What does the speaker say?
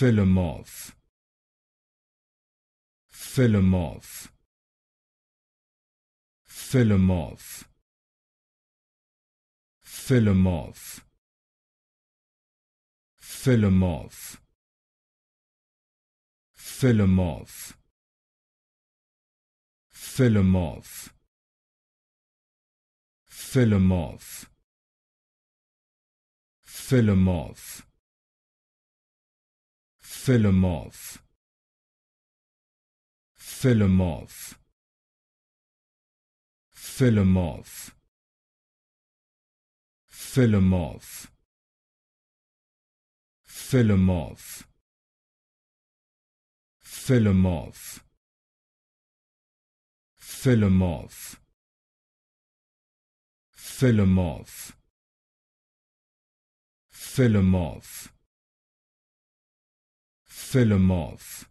Filmov Filmov Filmov Filmov Filmov Filmov Filmov Filmov Filmov Filmov Filmov Filmov Filmov Filmov Filmov Filmov Filmov Philo